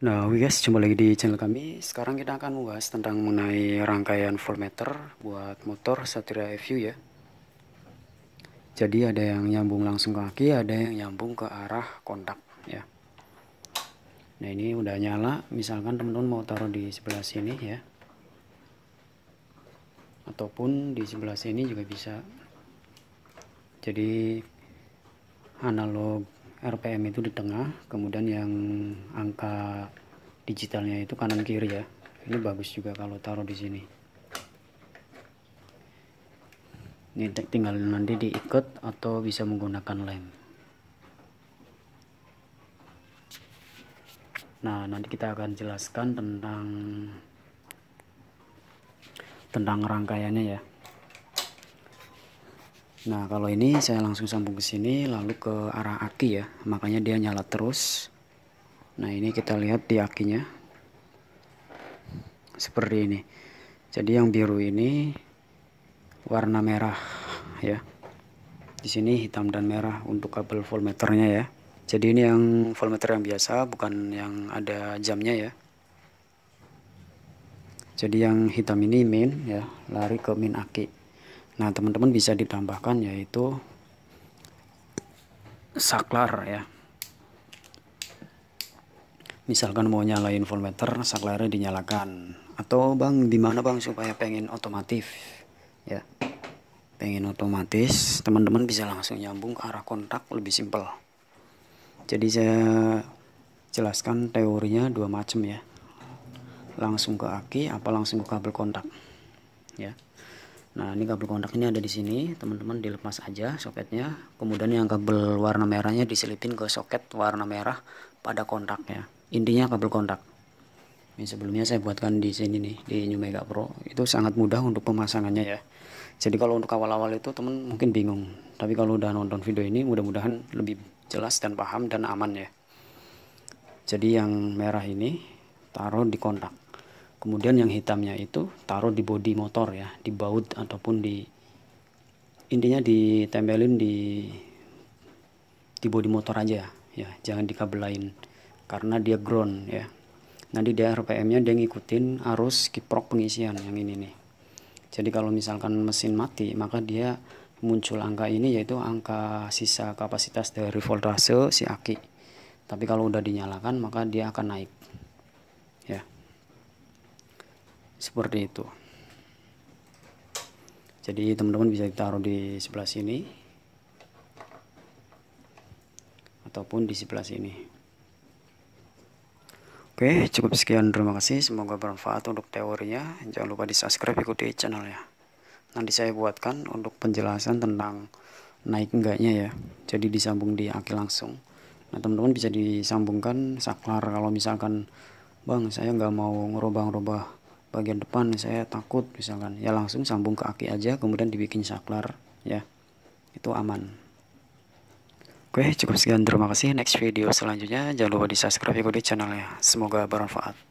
Nah, guys, jumpa lagi di channel kami. Sekarang kita akan membahas tentang mengenai rangkaian voltmeter buat motor Satria FU ya. Jadi ada yang nyambung langsung ke kaki, ada yang nyambung ke arah kontak ya. Nah, ini udah nyala. Misalkan teman-teman mau taruh di sebelah sini ya. Ataupun di sebelah sini juga bisa. Jadi analog RPM itu di tengah kemudian yang angka digitalnya itu kanan kiri ya ini bagus juga kalau taruh di sini ini tinggal nanti diikat atau bisa menggunakan lem nah nanti kita akan jelaskan tentang tentang rangkaiannya ya Nah kalau ini saya langsung sambung ke sini lalu ke arah aki ya makanya dia nyala terus. Nah ini kita lihat di akinya seperti ini. Jadi yang biru ini warna merah ya. Di sini hitam dan merah untuk kabel voltmeternya ya. Jadi ini yang voltmeter yang biasa bukan yang ada jamnya ya. Jadi yang hitam ini min ya lari ke min aki nah teman-teman bisa ditambahkan yaitu saklar ya misalkan mau nyalain voltmeter saklarnya dinyalakan atau bang di mana bang supaya pengen otomatis ya pengen otomatis teman-teman bisa langsung nyambung ke arah kontak lebih simpel jadi saya jelaskan teorinya dua macam ya langsung ke aki apa langsung ke kabel kontak ya Nah, ini kabel kontak ini ada di sini, teman-teman dilepas aja soketnya. Kemudian yang kabel warna merahnya diselipin ke soket warna merah pada kontaknya. Intinya kabel kontak. Ini sebelumnya saya buatkan di sini nih di New Mega Pro. Itu sangat mudah untuk pemasangannya ya. Jadi kalau untuk awal-awal itu teman mungkin bingung. Tapi kalau udah nonton video ini mudah-mudahan lebih jelas dan paham dan aman ya. Jadi yang merah ini taruh di kontak. Kemudian yang hitamnya itu taruh di bodi motor ya, di baut ataupun di intinya ditempelin di di bodi motor aja ya, di jangan lain karena dia ground ya. Nanti dia RPM-nya dia ngikutin arus kiprok pengisian yang ini nih. Jadi kalau misalkan mesin mati maka dia muncul angka ini yaitu angka sisa kapasitas dari voltase si aki. Tapi kalau udah dinyalakan maka dia akan naik. Ya seperti itu jadi teman-teman bisa ditaruh di sebelah sini ataupun di sebelah sini oke cukup sekian terima kasih semoga bermanfaat untuk teorinya jangan lupa di subscribe ikuti channel ya nanti saya buatkan untuk penjelasan tentang naik enggaknya ya jadi disambung di aki langsung nah teman-teman bisa disambungkan saklar kalau misalkan bang saya nggak mau ngerubah ngerubah bagian depan saya takut misalkan ya langsung sambung ke aki aja kemudian dibikin saklar ya itu aman oke cukup sekian terima kasih next video selanjutnya jangan lupa di subscribe ikuti channelnya semoga bermanfaat